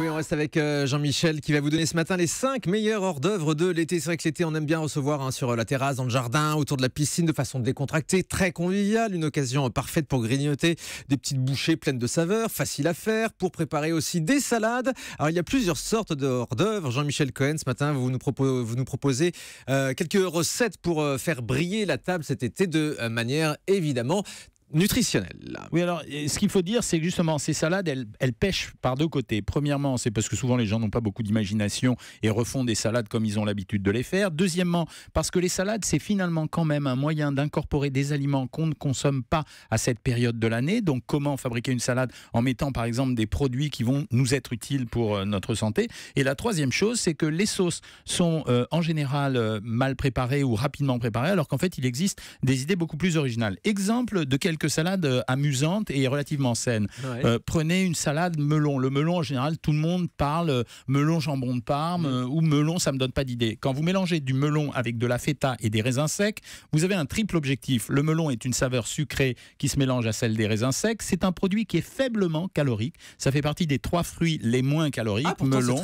oui, on reste avec euh, Jean-Michel qui va vous donner ce matin les 5 meilleurs hors-d'œuvre de l'été. C'est vrai que l'été, on aime bien recevoir hein, sur euh, la terrasse, dans le jardin, autour de la piscine, de façon décontractée, très conviviale. Une occasion euh, parfaite pour grignoter des petites bouchées pleines de saveurs, faciles à faire, pour préparer aussi des salades. Alors, il y a plusieurs sortes de hors-d'œuvre. Jean-Michel Cohen, ce matin, vous nous, proposez, quelques recettes pour faire briller la table cet été de manière évidemment nutritionnelle. Oui, alors ce qu'il faut dire, c'est que justement, ces salades, elles, pêchent par deux côtés. Premièrement, c'est parce que souvent les gens n'ont pas beaucoup d'imagination et refont des salades comme ils ont l'habitude de les faire. Deuxièmement, parce que les salades, c'est finalement quand même un moyen d'incorporer des aliments qu'on ne consomme pas à cette période de l'année. Donc comment fabriquer une salade en mettant par exemple des produits qui vont nous être utiles pour euh, notre santé. Et la troisième chose, c'est que les sauces sont euh, en général euh, mal préparées ou rapidement préparées, alors qu'en fait, il existe des idées beaucoup plus originales. Exemple de quelques salade salade euh, amusante et relativement saine. Euh, prenez une salade melon. Le melon, en général, tout le monde parle euh, melon jambon de Parme mm. ou melon, ça me donne pas d'idée. Quand vous mélangez du melon avec de la feta et des raisins secs, vous avez un triple objectif. Le melon est une saveur sucrée qui se mélange à celle des raisins secs. C'est un produit qui est faiblement calorique. Ça fait partie des trois fruits les moins caloriques. Ah, melon,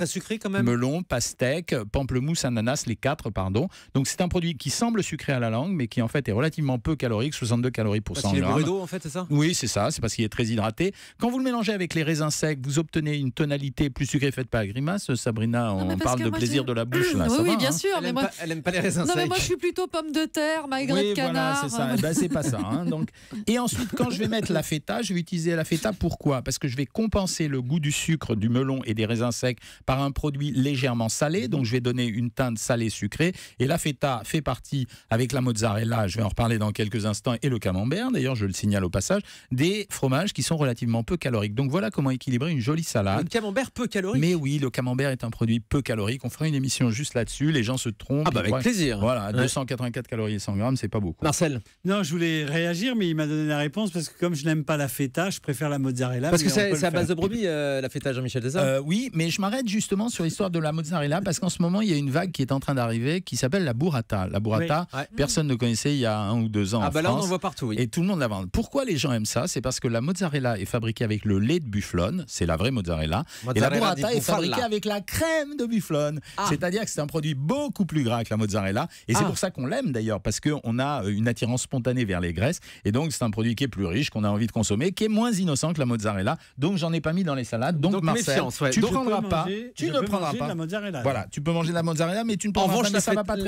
Melon, pastèque, pamplemousse, ananas, les quatre, pardon. Donc c'est un produit qui semble sucré à la langue, mais qui en fait est relativement peu calorique, 62 calories pour 100 grammes d'eau, en fait, c'est ça Oui, c'est ça. C'est parce qu'il est très hydraté. Quand vous le mélangez avec les raisins secs, vous obtenez une tonalité plus sucrée. faite pas la grimace, Sabrina. on parle de plaisir de la bouche. Là, oui, bien hein. sûr. mais moi... pas les raisins non, mais moi, je suis plutôt pomme de terre, malgré canard. Voilà, c'est ça. Eh ben, c'est pas ça. Hein, donc, et ensuite, quand je vais mettre la feta, je vais utiliser la feta. Pourquoi Parce que je vais compenser le goût du sucre, du melon et des raisins secs par un produit légèrement salé. Donc, je vais donner une teinte salée sucrée. Et la feta fait partie avec la mozzarella. Je vais en reparler dans quelques instants et le camembert. D'ailleurs, je le signale au passage, des fromages qui sont relativement peu caloriques. Donc voilà comment équilibrer une jolie salade. Le camembert peu calorique. Mais oui, le camembert est un produit peu calorique. On fera une émission juste là-dessus. Les gens se trompent. Ah bah avec plaisir. Voilà, 284 calories et 100 grammes, c'est pas beaucoup. Marcel. Non, je voulais réagir, mais il m'a donné la réponse parce que comme je n'aime pas la feta, je préfère la mozzarella. Parce que c'est à base de brebis euh, la feta, Jean-Michel Dessart. Euh, oui, mais je m'arrête justement sur l'histoire de la mozzarella parce qu'en ce moment il y a une vague qui est en train d'arriver qui s'appelle la burrata. La burrata, personne ne connaissait il y a un ou deux ans. Ah bah là, on en voit partout. Et tout le monde pourquoi les gens aiment ça C'est parce que la mozzarella est fabriquée avec le lait de bufflone, c'est la vraie mozzarella, et la burrata est fabriquée avec la crème de bufflone. Ah. C'est-à-dire que c'est un produit beaucoup plus gras que la mozzarella, et c'est ah. pour ça qu'on l'aime d'ailleurs, parce qu'on a euh, une attirance spontanée vers les graisses, et donc c'est un produit qui est plus riche, qu'on a envie de consommer, qui est moins innocent que la mozzarella. Donc j'en ai pas mis dans les salades. Donc, donc Marcel, tu, ne prendras pas, tu ne prendras pas. voilà, tu peux manger de la mozzarella, mais tu ne prendras en Revanche,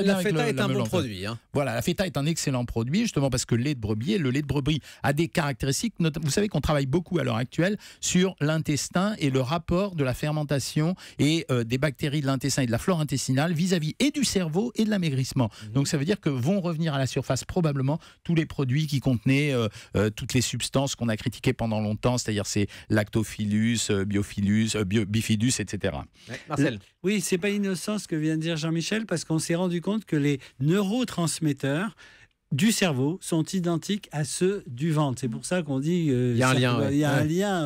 La feta est un bon produit. Hein. Voilà, la feta est un excellent produit, justement parce que le lait de brebis est le lait de brebis à a des caractéristiques. Vous savez qu'on travaille beaucoup à l'heure actuelle sur l'intestin et le rapport de la fermentation et euh, des bactéries de l'intestin et de la flore intestinale vis-à-vis et du cerveau et de l'amaigrissement. Mmh. Donc ça veut dire que vont revenir à la surface probablement tous les produits qui contenaient euh, euh, toutes les substances qu'on a critiquées pendant longtemps, c'est-à-dire ces lactophilus, biophilus, bifidus, etc. Marcel. Oui, c'est pas innocent ce que vient de dire Jean-Michel parce qu'on s'est rendu compte que les neurotransmetteurs du cerveau sont identiques à ceux du ventre. C'est pour ça qu'on dit euh, il y a un lien, y a un lien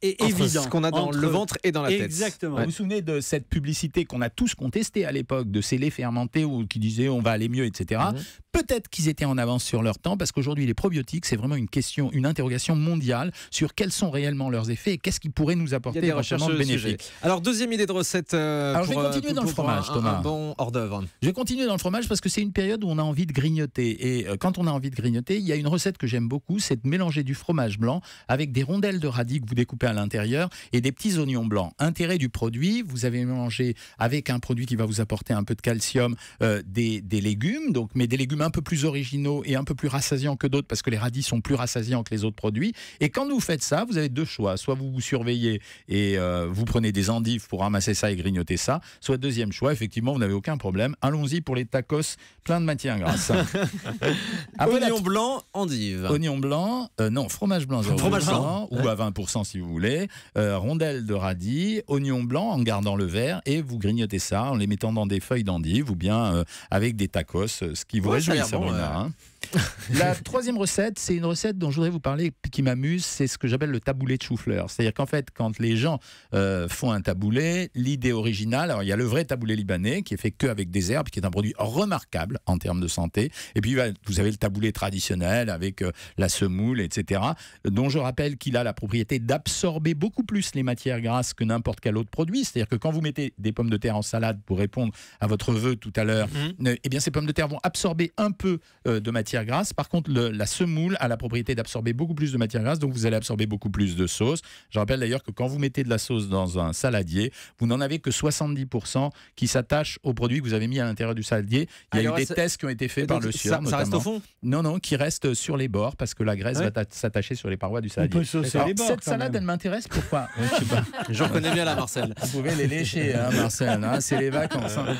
et euh, entre évident. Ce qu'on a dans le ventre et dans la tête. Exactement. Vous vous souvenez de cette publicité qu'on a tous contestée à l'époque, de ces laits fermentés qui disaient on va aller mieux, etc. Peut-être qu'ils étaient en avance sur leur temps parce qu'aujourd'hui les probiotiques c'est vraiment une question, une interrogation mondiale sur quels sont réellement leurs effets et qu'est-ce qui pourrait nous apporter de Alors deuxième idée de recette. Euh, Alors pour, je vais euh, continuer dans le fromage, un, bon hors d'œuvre. Je vais continuer dans le fromage parce que c'est une période où on a envie de grignoter et euh, quand on a envie de grignoter, il y a une recette que j'aime beaucoup, c'est de mélanger du fromage blanc avec des rondelles de radis que vous découpez à l'intérieur et des petits oignons blancs. Intérêt du produit, vous avez mélangé avec un produit qui va vous apporter un peu de calcium des, des légumes, donc mais des légumes un peu plus originaux et un peu plus rassasiants que d'autres parce que les radis sont plus rassasiants que les autres produits. Et quand vous faites ça, vous avez deux choix. Soit vous vous surveillez et euh, vous prenez des endives pour ramasser ça et grignoter ça. Soit deuxième choix, effectivement, vous n'avez aucun problème. Allons-y pour les tacos plein de maintien grâce Oignon blanc, endive. Oignon blanc, euh, non, fromage blanc, fromage blanc, ou à 20% si vous voulez. rondelle euh, rondelles de radis, oignon blanc en gardant le vert et vous grignotez ça en les mettant dans des feuilles d'endive ou bien avec des tacos, ce qui vous bon, la troisième recette, c'est une recette dont je voudrais vous parler qui m'amuse, c'est ce que j'appelle le taboulé de chou-fleur. C'est-à-dire qu'en fait, quand les gens euh, font un taboulé, l'idée originale, alors il y a le vrai taboulé libanais qui est fait que avec des herbes, qui est un produit remarquable en termes de santé. Et puis bah, vous avez le taboulé traditionnel avec euh, la semoule, etc., dont je rappelle qu'il a la propriété d'absorber beaucoup plus les matières grasses que n'importe quel autre produit. C'est-à-dire que quand vous mettez des pommes de terre en salade pour répondre à votre vœu tout à l'heure, mmh. euh, eh bien ces pommes de terre vont absorber un peu de matière grasse. Par contre, la semoule a la propriété d'absorber beaucoup plus de matière grasse, donc vous allez absorber beaucoup plus de sauce. Je rappelle d'ailleurs que quand vous mettez de la sauce dans un saladier, vous n'en avez que 70% qui s'attachent au produit que vous avez mis à l'intérieur du saladier. Il y a ah, eu des tests qui ont été faits par le SUR. Ça, reste au fond Non, non, qui reste sur les bords parce que la graisse va s'attacher sur les parois du saladier. cette salade, elle m'intéresse. Pourquoi J'en connais bien la Marcel. Vous pouvez les lécher, hein, Marcel. Hein, c'est les vacances. Hein.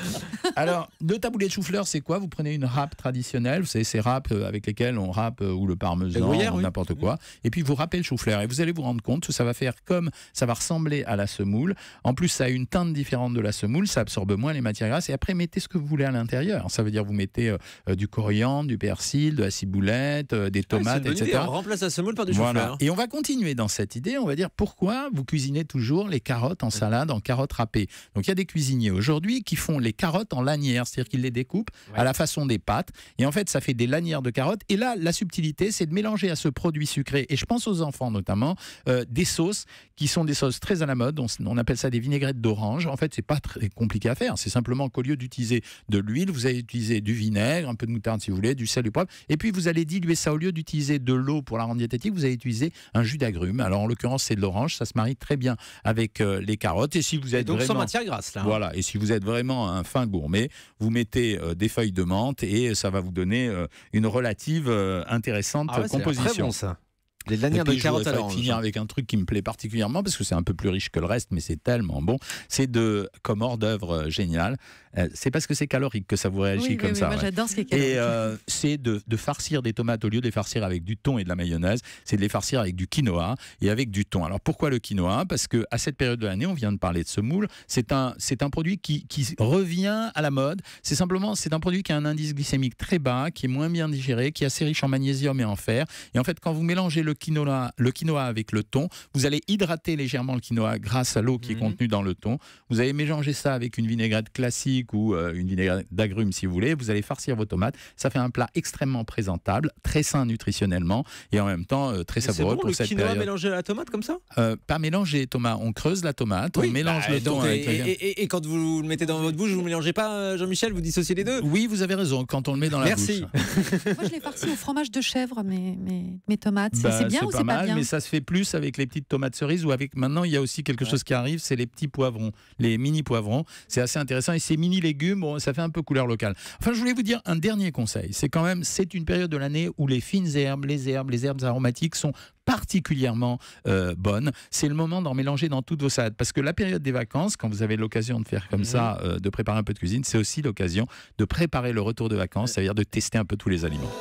Alors, le taboulé de chou-fleur, c'est quoi Vous prenez une râpe traditionnelle. Vous savez, ces râpes euh, avec lesquels on râpe euh, ou le parmesan ou n'importe quoi. Mmh. Et puis vous rappez le chou-fleur et vous allez vous rendre compte que ça va faire comme ça va ressembler à la semoule. En plus, ça a une teinte différente de la semoule, ça absorbe moins les matières grasses. Et après, mettez ce que vous voulez à l'intérieur. Ça veut dire vous mettez euh, du coriandre, du persil, de la ciboulette, des ah tomates, etc. On remplace la semoule par du chou-fleur. Et on va continuer dans cette idée. On va dire pourquoi vous cuisinez toujours les carottes en salade, en carottes râpées. Donc il y a des cuisiniers aujourd'hui qui font les carottes en lanières, c'est-à-dire qu'ils les découpent à la façon des pâtes. Et en fait, ça fait des lanières de carottes. Et là, la subtilité, c'est de mélanger à ce produit sucré, et je pense aux enfants notamment, euh, des sauces qui sont des sauces très à la mode. On, on appelle ça des vinaigrettes d'orange. En fait, c'est pas très compliqué à faire. C'est simplement qu'au lieu d'utiliser de l'huile, vous allez utiliser du vinaigre, un peu de moutarde si vous voulez, du sel, du poivre. Et puis, vous allez diluer ça. Au lieu d'utiliser de l'eau pour la rendre diététique, vous allez utiliser un jus d'agrumes. Alors, en l'occurrence, c'est de l'orange. Ça se marie très bien avec euh, les carottes. Et si vous êtes donc vraiment... matière grasse, hein. Voilà. Et si vous êtes vraiment un fin gourmet, vous mettez euh, des feuilles de menthe et ça va vous donner une relative euh, intéressante ah composition. Les lanières de carottes finir avec un truc qui me plaît particulièrement parce que c'est un peu plus riche que le reste, mais c'est tellement bon. C'est de comme hors d'œuvre euh, génial. Euh, c'est parce que c'est calorique que ça vous réagit comme ça. Et euh, c'est de, farcir des tomates au lieu de les farcir avec du thon et de la mayonnaise, c'est de les farcir avec du quinoa et avec du thon. Alors pourquoi le quinoa Parce que à cette période de l'année, on vient de parler de semoule. C'est un c'est un produit qui, qui revient à la mode. C'est simplement c'est un produit qui a un indice glycémique très bas, qui est moins bien digéré, qui est assez riche en magnésium et en fer. Et en fait, quand vous mélangez le quinoa, le quinoa avec le thon. Vous allez hydrater légèrement le quinoa grâce à l'eau qui est mhm. contenue dans le thon. Vous allez mélanger ça avec une vinaigrette classique ou euh, une vinaigrette d'agrumes si vous voulez. Vous allez farcir vos tomates. Ça fait un plat extrêmement présentable, très sain nutritionnellement et en même temps euh, très savoureux bon, pour le quinoa mélangé à la tomate comme ça euh, Pas mélangé Thomas. On creuse la tomate, on mélange bah, le thon et, avec et, quand vous le mettez dans votre bouche, vous ne mélangez pas Jean-Michel, vous dissociez les deux Oui, vous avez raison. Quand on le met dans la bouche. Merci. Moi, je l'ai farci au fromage de chèvre, mes, mes, tomates. c'est bah, c'est pas, mal, mais ça se fait plus avec les petites tomates cerises ou avec. Maintenant, il y a aussi quelque chose qui arrive, c'est les petits poivrons, les mini poivrons. C'est assez intéressant et ces mini légumes, ça fait un peu couleur locale. Enfin, je voulais vous dire un dernier conseil. C'est quand même, c'est une période de l'année où les fines herbes, les herbes, les herbes aromatiques sont particulièrement euh, bonnes, C'est le moment d'en mélanger dans toutes vos salades. Parce que la période des vacances, quand vous avez l'occasion de faire comme ça, euh, de préparer un peu de cuisine, c'est aussi l'occasion de préparer le retour de vacances, c'est-à-dire de tester un peu tous les aliments.